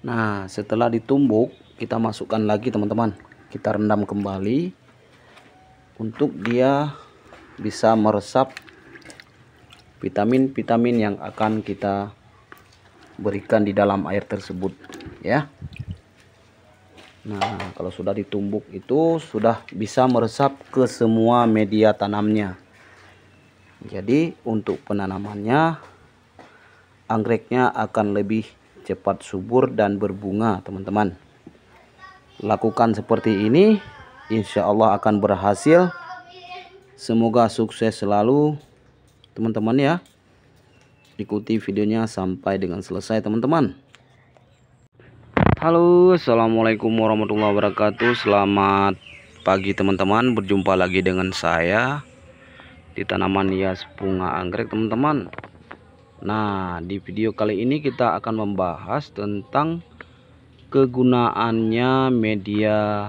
Nah, setelah ditumbuk, kita masukkan lagi teman-teman. Kita rendam kembali untuk dia bisa meresap vitamin-vitamin yang akan kita berikan di dalam air tersebut, ya. Nah, kalau sudah ditumbuk itu sudah bisa meresap ke semua media tanamnya. Jadi, untuk penanamannya anggreknya akan lebih cepat subur dan berbunga teman-teman lakukan seperti ini insya Allah akan berhasil semoga sukses selalu teman-teman ya ikuti videonya sampai dengan selesai teman-teman Halo Assalamualaikum warahmatullahi wabarakatuh selamat pagi teman-teman berjumpa lagi dengan saya di tanaman hias bunga anggrek teman-teman Nah, di video kali ini kita akan membahas tentang kegunaannya media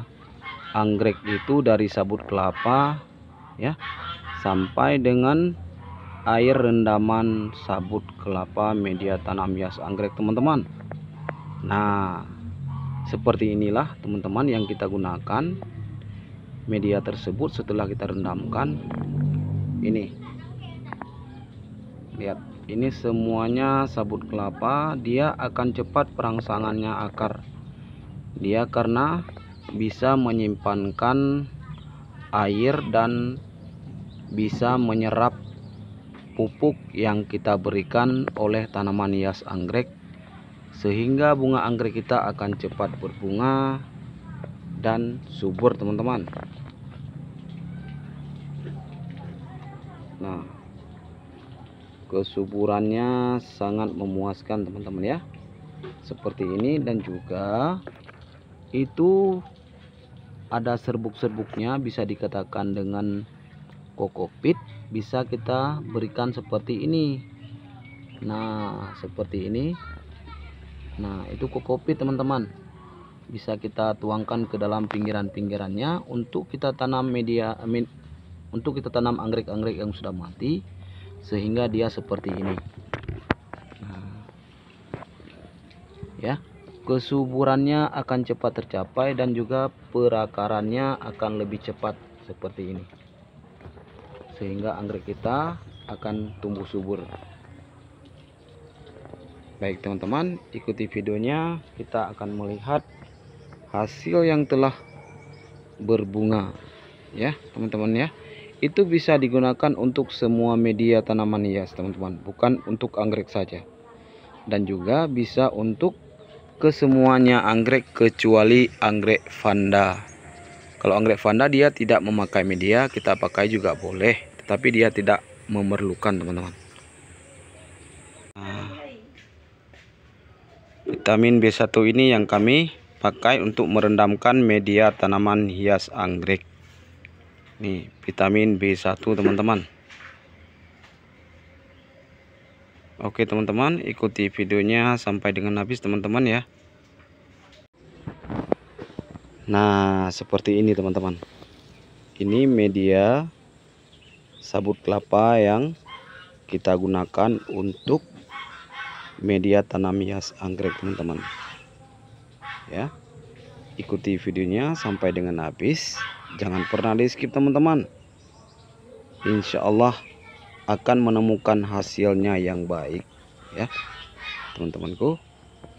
anggrek itu dari sabut kelapa ya sampai dengan air rendaman sabut kelapa media tanam hias anggrek teman-teman. Nah, seperti inilah teman-teman yang kita gunakan media tersebut setelah kita rendamkan ini. Lihat ini semuanya sabut kelapa dia akan cepat perangsangannya akar dia karena bisa menyimpankan air dan bisa menyerap pupuk yang kita berikan oleh tanaman hias anggrek sehingga bunga anggrek kita akan cepat berbunga dan subur teman-teman nah kesuburannya sangat memuaskan teman-teman ya seperti ini dan juga itu ada serbuk-serbuknya bisa dikatakan dengan kokopit bisa kita berikan seperti ini nah seperti ini nah itu kokopit teman-teman bisa kita tuangkan ke dalam pinggiran-pinggirannya untuk kita tanam media untuk kita tanam anggrek-anggrek yang sudah mati sehingga dia seperti ini nah. ya kesuburannya akan cepat tercapai dan juga perakarannya akan lebih cepat seperti ini sehingga anggrek kita akan tumbuh subur baik teman-teman ikuti videonya kita akan melihat hasil yang telah berbunga ya teman-teman ya itu bisa digunakan untuk semua media tanaman hias teman-teman bukan untuk anggrek saja dan juga bisa untuk kesemuanya anggrek kecuali anggrek vanda kalau anggrek vanda dia tidak memakai media kita pakai juga boleh tetapi dia tidak memerlukan teman-teman ah. vitamin B1 ini yang kami pakai untuk merendamkan media tanaman hias anggrek nih vitamin B1 teman-teman Oke teman-teman ikuti videonya sampai dengan habis teman-teman ya Nah seperti ini teman-teman ini media sabut kelapa yang kita gunakan untuk media tanam hias anggrek teman-teman ya ikuti videonya sampai dengan habis Jangan pernah di skip teman-teman. Insya Allah akan menemukan hasilnya yang baik ya teman-temanku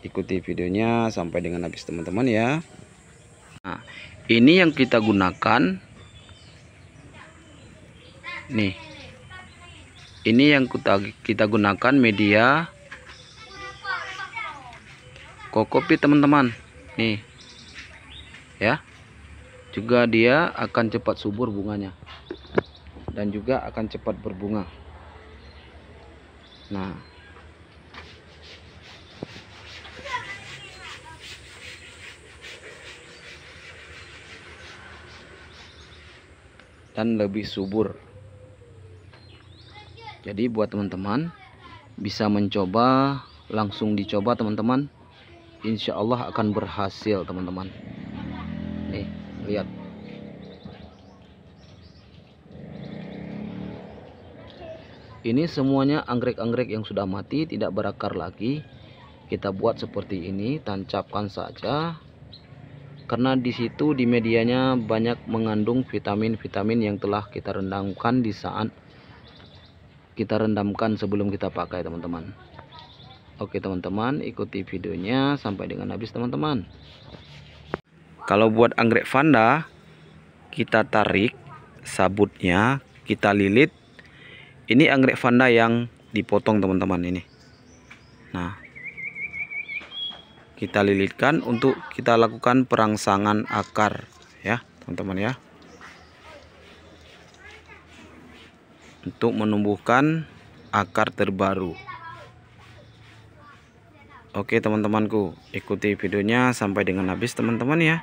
ikuti videonya sampai dengan habis teman-teman ya nah ini yang kita gunakan nih ini yang kita, kita gunakan media kokopi teman-teman nih ya juga dia akan cepat subur bunganya dan juga akan cepat berbunga nah dan lebih subur jadi buat teman-teman bisa mencoba langsung dicoba teman-teman Insya Allah akan berhasil teman-teman lihat ini semuanya anggrek-anggrek yang sudah mati tidak berakar lagi kita buat seperti ini tancapkan saja karena di situ di medianya banyak mengandung vitamin-vitamin yang telah kita rendamkan di saat kita rendamkan sebelum kita pakai teman-teman oke teman-teman ikuti videonya sampai dengan habis teman-teman kalau buat anggrek vanda, kita tarik sabutnya, kita lilit. Ini anggrek vanda yang dipotong teman-teman ini. Nah, kita lilitkan untuk kita lakukan perangsangan akar ya, teman-teman ya. Untuk menumbuhkan akar terbaru. Oke teman-temanku, ikuti videonya sampai dengan habis teman-teman ya.